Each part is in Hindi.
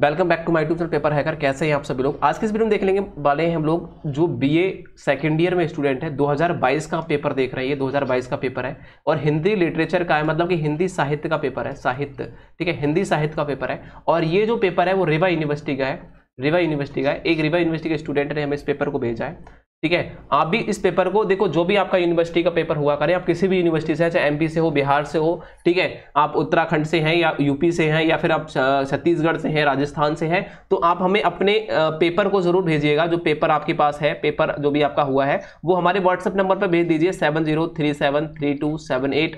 welcome back to my Tube Paper Hacker कैसे हैं आप सभी लोग आज के इस वीडियो में देख लेंगे वाले हैं हम लोग जो बीए सेकेंड ईयर में स्टूडेंट है 2022 का पेपर देख रहे हैं ये 2022 का पेपर है और हिंदी लिटरेचर का है मतलब कि हिंदी साहित्य का पेपर है साहित्य ठीक है हिंदी साहित्य का पेपर है और ये जो पेपर है वो रेवा यूनिवर्सिटी का है रिवा यूनिवर्सिटी का है एक रिवा यूनिवर्सिटी के स्टूडेंट ने हमें इस पेपर को भेजा है ठीक है आप भी इस पेपर को देखो जो भी आपका यूनिवर्सिटी का पेपर हुआ करें आप किसी भी यूनिवर्सिटी से हैं चाहे एमपी से हो बिहार से हो ठीक है आप उत्तराखंड से हैं या यूपी से हैं या फिर आप छत्तीसगढ़ से हैं राजस्थान से हैं तो आप हमें अपने पेपर को जरूर भेजिएगा जो पेपर आपके पास है पेपर जो भी आपका हुआ है वो हमारे व्हाट्सअप नंबर पर भेज दीजिए सेवन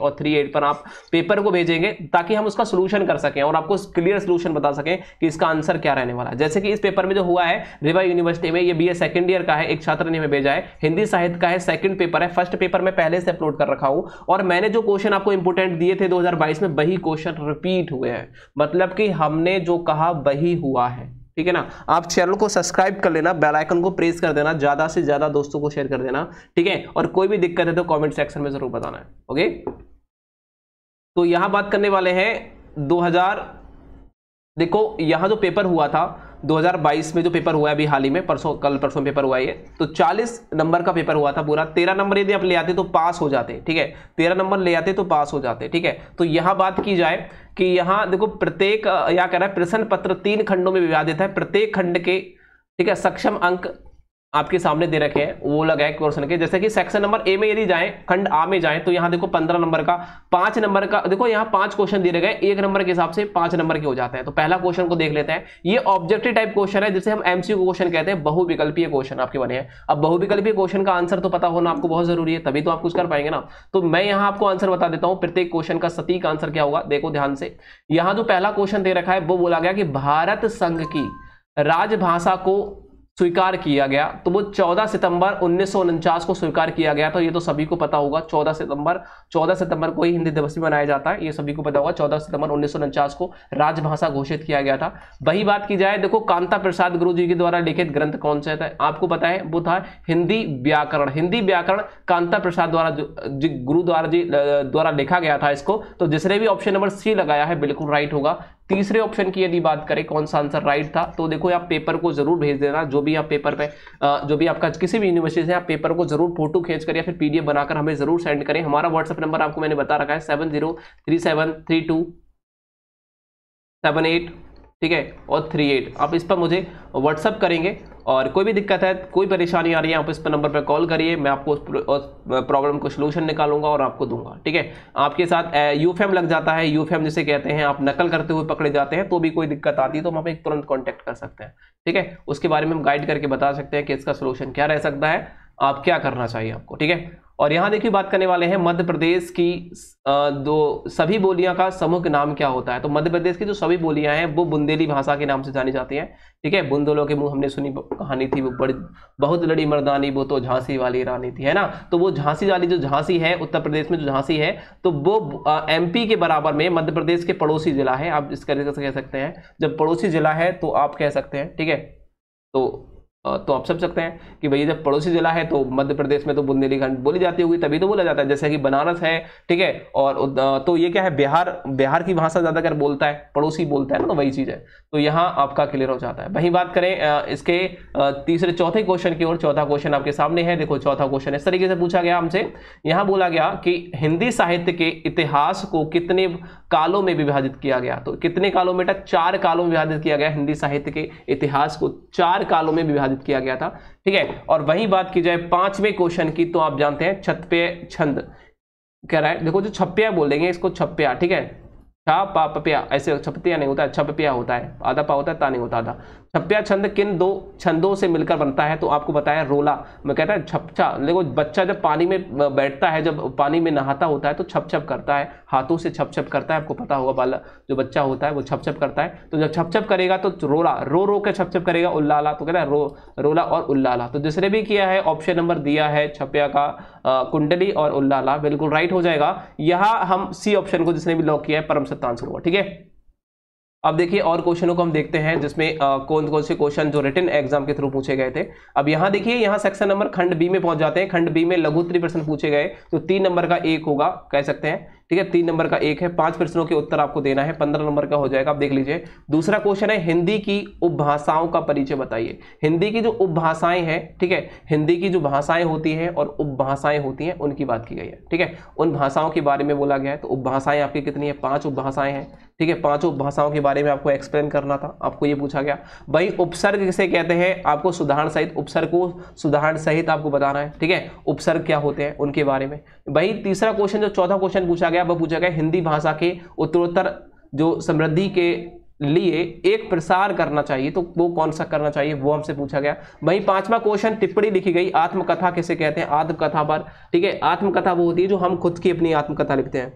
और थ्री पर आप पेपर को भेजेंगे ताकि हम उसका सोल्यूशन कर सकें और आपको क्लियर सोल्यूशन बता सकें कि इसका आंसर क्या रहने वाला है जैसे कि इस पेपर में जो हुआ है रिवा यूनिवर्सिटी में ये बी सेकेंड ईयर का है एक छात्र ने भेजा है हिंदी साहित्य का है सेकंड पेपर है फर्स्ट पेपर में पहले से अपलोड कर रखा हूं और मैंने जो क्वेश्चन आपको इंपोर्टेंट दिए थे 2022 में वही क्वेश्चन रिपीट हुए हैं मतलब कि हमने जो कहा वही हुआ है ठीक है ना आप चैनल को सब्सक्राइब कर लेना बेल आइकन को प्रेस कर देना ज़्यादा से ज़्यादा दोस्तों को शेयर कर देना ठीक है और कोई भी दिक्कत है तो कमेंट सेक्शन में ज़रूर बताना है ओके तो यहां बात करने वाले हैं 2000 देखो यहां जो पेपर हुआ था 2022 में जो पेपर हुआ है अभी हाल ही में परसों कल परसों पेपर हुआ है तो 40 नंबर का पेपर हुआ था पूरा 13 नंबर यदि आप ले आते तो पास हो जाते ठीक है 13 नंबर ले आते तो पास हो जाते ठीक है तो यहाँ बात की जाए कि यहाँ देखो प्रत्येक यहाँ कह रहा है प्रश्न पत्र तीन खंडों में विवादित है प्रत्येक खंड के ठीक है सक्षम अंक आपके सामने दे रखे हैं वो लगा है क्वेश्चन के जैसे कि सेक्शन नंबर ए में यदि जाए खंड आ में जाए तो यहाँ देखो पंद्रह नंबर का पांच नंबर का देखो यहाँ पांच क्वेश्चन रहे हैं एक नंबर के हिसाब से पांच नंबर के हो जाते हैं तो पहला क्वेश्चन को देख लेते हैं ये ऑब्जेक्टिव टाइप क्वेश्चन है जिसे हम एमसी क्वेश्चन कहते हैं बहुविकल्पीय क्वेश्चन आपके बने हैं अब बहुविकल्पीय क्वेश्चन का आंसर तो पता होना आपको बहुत जरूरी है तभी तो आप कुछ कर पाएंगे ना तो मैं यहाँ आपको आंसर बता देता हूँ प्रत्येक क्वेश्चन का सटीक आंसर क्या होगा देखो ध्यान से यहाँ जो पहला क्वेश्चन दे रखा है वो बोला गया कि भारत संघ की राजभाषा को स्वीकार किया गया तो वो 14 सितंबर उन्नीस को स्वीकार किया गया तो ये तो सभी को पता होगा 14 सितंबर 14 सितंबर को ही हिंदी दिवस भी मनाया जाता है ये सभी को पता होगा 14 सितंबर उन्नीस को राजभाषा घोषित किया गया था वही बात की जाए देखो कांता प्रसाद गुरु जी के द्वारा लिखित ग्रंथ कौन सा था आपको पता है वो था हिंदी व्याकरण हिंदी व्याकरण कांता प्रसाद द्वारा गुरु द्वारा जी द्वारा लिखा गया था इसको तो जिसने भी ऑप्शन नंबर सी लगाया है बिल्कुल राइट होगा तीसरे ऑप्शन की यदि बात करें कौन सा आंसर राइट था तो देखो आप पेपर को जरूर भेज देना जो भी आप पेपर पे जो भी आपका किसी भी यूनिवर्सिटी से आप पेपर को जरूर फोटो खींच कर या फिर पीडीएफ बनाकर हमें जरूर सेंड करें हमारा व्हाट्सएप नंबर आपको मैंने बता रखा है seven zero three seven three two seven eight ठीक है और थ्री एट आप इस पर मुझे व्हाट्सअप करेंगे और कोई भी दिक्कत है कोई परेशानी आ रही है आप इस पर नंबर पर कॉल करिए मैं आपको उस प्रॉब्लम को सोल्यूशन निकालूंगा और आपको दूंगा ठीक है आपके साथ यूफेम लग जाता है यूफेम जिसे कहते हैं आप नकल करते हुए पकड़े जाते हैं तो भी कोई दिक्कत आती है तो हम आप एक तुरंत कॉन्टैक्ट कर सकते हैं ठीक है उसके बारे में हम गाइड करके बता सकते हैं कि इसका सोल्यूशन क्या रह सकता है आप क्या करना चाहिए आपको ठीक है और यहाँ देखिए बात करने वाले हैं मध्य प्रदेश की दो सभी बोलियां का समूह नाम क्या होता है तो मध्य प्रदेश की जो सभी बोलियां हैं वो बुंदेली भाषा के नाम से जानी जाती हैं ठीक है बुंदेलों के मुंह हमने सुनी कहानी थी वो बड़ी बहुत लड़ी मर्दानी वो तो झांसी वाली रानी थी है ना तो वो झांसी वाली जो झांसी है उत्तर प्रदेश में जो झांसी है तो वो एम के बराबर में मध्य प्रदेश के पड़ोसी जिला है आप इस तरीके से कह सकते हैं जब पड़ोसी जिला है तो आप कह सकते हैं ठीक है तो तो आप सब सकते हैं कि भैया जब पड़ोसी ज़िला है तो मध्य प्रदेश में तो बुंदेलीखंड बोली जाती होगी तभी तो बोला जाता है जैसे कि बनारस है ठीक है और तो ये क्या है बिहार बिहार की भाषा ज्यादा कर बोलता है पड़ोसी बोलता है ना तो वही चीज़ है तो यहाँ आपका क्लियर हो जाता है वहीं बात करें इसके तीसरे चौथे क्वेश्चन की ओर चौथा क्वेश्चन आपके सामने है देखो चौथा क्वेश्चन इस तरीके से पूछा गया हमसे यहां बोला गया कि हिंदी साहित्य के इतिहास को कितने कालों में विभाजित किया गया तो कितने कालों में था चार कालों में विभाजित किया गया हिंदी साहित्य के इतिहास को चार कालों में विभाजित किया गया था ठीक है और वही बात की जाए पांचवें क्वेश्चन की तो आप जानते हैं छतपे छंद कह रहा है देखो जो छप्पया बोल देंगे इसको छप्पया ठीक है छा पा पप्या ऐसे छपतिया नहीं होता है छपपिया होता है आधा पा होता है ता नहीं होता आधा छप्या छंद किन दो छंदों से मिलकर बनता है तो आपको बताया रोला मैं कहता है छपछा देखो बच्चा जब पानी में बैठता है जब पानी में नहाता होता है तो छप छप करता है हाथों से छप छप करता है आपको पता होगा बाला जो बच्चा होता है वो छप छप करता है तो जब छप छप करेगा तो रोला रो रो के छप छप करेगा उल्लाला तो कहता है रो रोला और उल्लाला तो जिसने भी किया है ऑप्शन नंबर दिया है छपिया का कुंडली और उल्लाला बिल्कुल राइट हो जाएगा यहाँ हम सी ऑप्शन को जिसने भी लॉक किया है परम सबका आंसर होगा ठीक है अब देखिए और क्वेश्चनों को हम देखते हैं जिसमें आ, कौन कौन से क्वेश्चन जो रिटर्न एग्जाम के थ्रू पूछे गए थे अब यहाँ देखिए यहाँ सेक्शन नंबर खंड बी में पहुंच जाते हैं खंड बी में लघु प्रश्न पूछे गए तो तीन नंबर का एक होगा कह सकते हैं ठीक है तीन नंबर का एक है पांच प्रश्नों के उत्तर आपको देना है पंद्रह नंबर का हो जाएगा आप देख लीजिए दूसरा क्वेश्चन है हिंदी की उपभाषाओं का परिचय बताइए हिंदी की जो उपभाषाएं हैं ठीक है हिंदी की जो भाषाएं होती हैं और उपभाषाएं होती हैं उनकी बात की गई है ठीक है उन भाषाओं के बारे में बोला गया है तो उपभाषाएं आपकी कितनी है पांच उपभाषाएं हैं ठीक है पांचों भाषाओं के बारे में आपको एक्सप्लेन करना था आपको ये पूछा गया भाई उपसर्ग किसे कहते हैं आपको सुधारण सहित उपसर्ग को सुधारण सहित आपको बताना है ठीक है उपसर्ग क्या होते हैं उनके बारे में भाई तीसरा क्वेश्चन जो चौथा क्वेश्चन पूछा गया वह पूछा गया हिंदी भाषा के उत्तरोत्तर जो समृद्धि के लिए एक प्रसार करना चाहिए तो वो कौन सा करना चाहिए वो हमसे पूछा गया वहीं पांचवा क्वेश्चन टिप्पणी लिखी गई आत्मकथा कैसे कहते हैं आत्मकथा पर ठीक है आत्मकथा वो होती है जो हम खुद की अपनी आत्मकथा लिखते हैं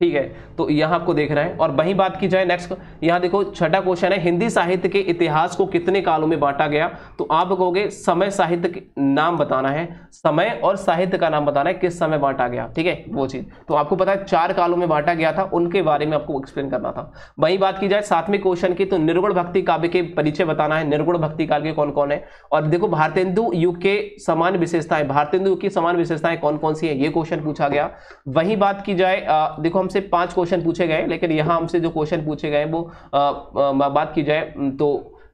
ठीक है तो यहां आपको देखना है और वही बात की जाए नेक्स्ट यहाँ देखो छठा क्वेश्चन है हिंदी साहित्य के इतिहास को कितने कालों में बांटा गया तो आप कहोगे समय साहित्य के नाम बताना है समय और साहित्य का नाम बताना है किस समय बांटा गया ठीक है वो चीज़ तो आपको पता है चार कालों में बांटा गया था उनके बारे में आपको एक्सप्लेन करना था वही बात की जाए सातवें क्वेश्चन की तो निर्गुण भक्ति काव्य के परिचय बताना है निर्गुण भक्ति काल के कौन कौन है और देखो भारतेंदु युग के समान विशेषताएं भारतेंदु युग की समान विशेषताएं कौन कौन सी है ये क्वेश्चन पूछा गया वही बात की जाए देखो हमसे पांच क्वेश्चन पूछे गए लेकिन यहाँ हमसे जो क्वेश्चन पूछे गए वो आ, आ, बात की जाए तो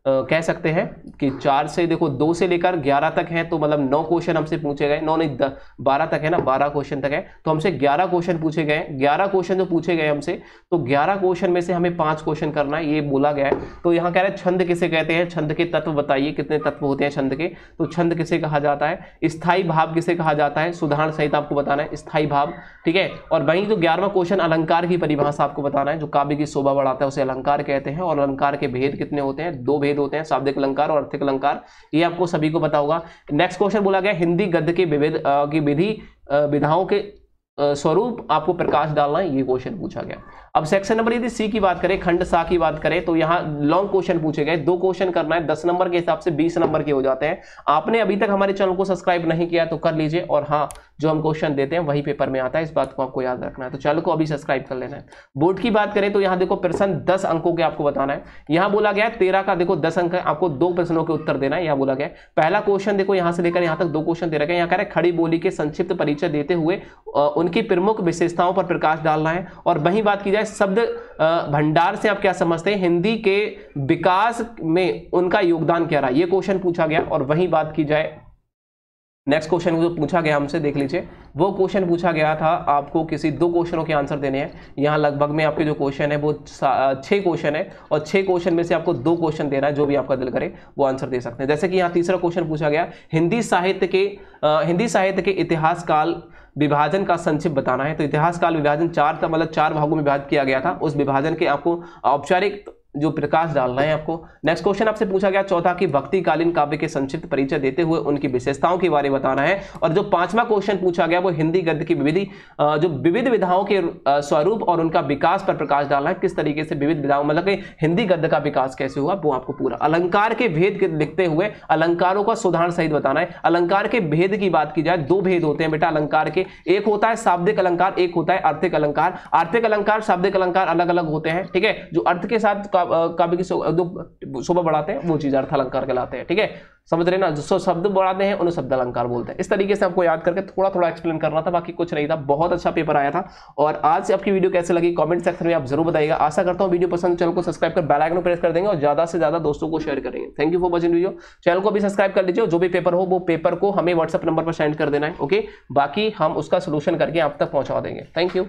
कह सकते हैं कि चार से देखो दो से लेकर ग्यारह तक है तो मतलब नौ क्वेश्चन हमसे पूछे गए नौ नहीं बारह तक है ना बारह क्वेश्चन तक है तो हमसे ग्यारह क्वेश्चन पूछे गए ग्यारह क्वेश्चन जो पूछे गए हमसे तो ग्यारह क्वेश्चन में से हमें पांच क्वेश्चन करना है ये बोला गया है तो यहाँ कह रहे हैं छंद किसे कहते हैं छंद के तत्व बताइए कितने तत्व होते हैं छंद के तो छंद किसे कहा जाता है स्थायी भाव किसे कहा जाता है सुधारण सहित आपको बताना है स्थायी भाव ठीक है और वहीं जो ग्यारहवा क्वेश्चन अलंकार की परिभाषा आपको बताना है जो काव्य की शोभा बढ़ाता है उसे अलंकार कहते हैं और अलंकार के भेद कितने होते हैं दो भेद भेद होते हैं शाब्दिक अलंकार और अर्थिक अलंकार ये आपको सभी को पता होगा नेक्स्ट क्वेश्चन बोला गया हिंदी गद्य के विविध की विधि विधाओं के स्वरूप आपको प्रकाश डालना है ये क्वेश्चन पूछा गया अब सेक्शन नंबर यदि सी की बात करें खंड सा की बात करें तो यहाँ लॉन्ग क्वेश्चन पूछे गए दो क्वेश्चन करना है दस नंबर के हिसाब से बीस नंबर के हो जाते हैं आपने अभी तक हमारे चैनल को सब्सक्राइब नहीं किया तो कर लीजिए और हाँ जो हम क्वेश्चन देते हैं वही पेपर में आता है इस बात को आपको याद रखना है तो चैनल को अभी सब्सक्राइब कर लेना है बोर्ड की बात करें तो यहां देखो प्रश्न दस अंकों के आपको बताना है यहां बोला गया तेरह का देखो दस अंक आपको दो प्रश्नों के उत्तर देना है यहां बोला गया पहला क्वेश्चन देखो यहाँ से लेकर यहाँ तक दो क्वेश्चन दे रखे हैं यहाँ कह रहे खड़ी बोली के संक्षिप्त परिचय देते हुए उनकी प्रमुख विशेषताओं पर प्रकाश डालना है और वही बात की जाए है शब्द भंडार से आप क्या समझते हैं हिंदी के विकास में उनका योगदान क्या रहा यह क्वेश्चन पूछा गया और वही बात की जाए नेक्स्ट क्वेश्चन जो पूछा गया हमसे देख लीजिए वो क्वेश्चन पूछा गया था आपको किसी दो क्वेश्चनों के आंसर देने हैं यहाँ लगभग में आपके जो क्वेश्चन है वो छः क्वेश्चन है और छः क्वेश्चन में से आपको दो क्वेश्चन देना है जो भी आपका दिल करे वो आंसर दे सकते हैं जैसे कि यहाँ तीसरा क्वेश्चन पूछा गया हिंदी साहित्य के आ, हिंदी साहित्य के इतिहास काल विभाजन का संक्षिप्त बताना है तो इतिहास काल विभाजन चार था मतलब चार भागों में विभाजित किया गया था उस विभाजन के आपको औपचारिक जो प्रकाश डालना है आपको नेक्स्ट क्वेश्चन आपसे पूछा गया चौथा कि भक्तिकालीन काव्य के संक्षिप्त परिचय देते हुए उनकी विशेषताओं के बारे में बताना है और जो पांचवा क्वेश्चन पूछा गया वो हिंदी गद्य की विविधि जो विविध विधाओं के स्वरूप और उनका विकास पर प्रकाश डालना है किस तरीके से विविध विधाओं मतलब कि हिंदी गद्य का विकास कैसे हुआ वो आपको पूरा अलंकार के भेद लिखते हुए अलंकारों का सुधारण सहित बताना है अलंकार के भेद की बात की जाए दो भेद होते हैं बेटा अलंकार के एक होता है शाब्दिक अलंकार एक होता है अर्थिक अलंकार आर्थिक अलंकार शाब्दिक अलंकार अलग अलग होते हैं ठीक है जो अर्थ के साथ काव्य की शोभा बढ़ाते हैं वो चीज अर्थ अलंकार कहलाते हैं ठीक है समझ रहे ना जो शब्द बढ़ाते हैं उन्हें शब्द अलंकार बोलते हैं इस तरीके से आपको याद करके थोड़ा थोड़ा एक्सप्लेन करना था बाकी कुछ नहीं था बहुत अच्छा पेपर आया था और आज से आपकी वीडियो कैसे लगी कमेंट सेक्शन में आप जरूर बताएगा आशा करता हूँ वीडियो पसंद चैनल को सब्सक्राइब कर बेलाइकन प्रेस कर देंगे और ज्यादा से ज्यादा दोस्तों को शेयर करेंगे thank you for watching video channel को भी सब्सक्राइब कर लीजिए जो भी पेपर हो वो पेपर को हमें व्हाट्सअप नंबर पर सेंड कर देना है ओके बाकी हम उसका सोल्यूशन करके आप तक पहुंचा देंगे थैंक यू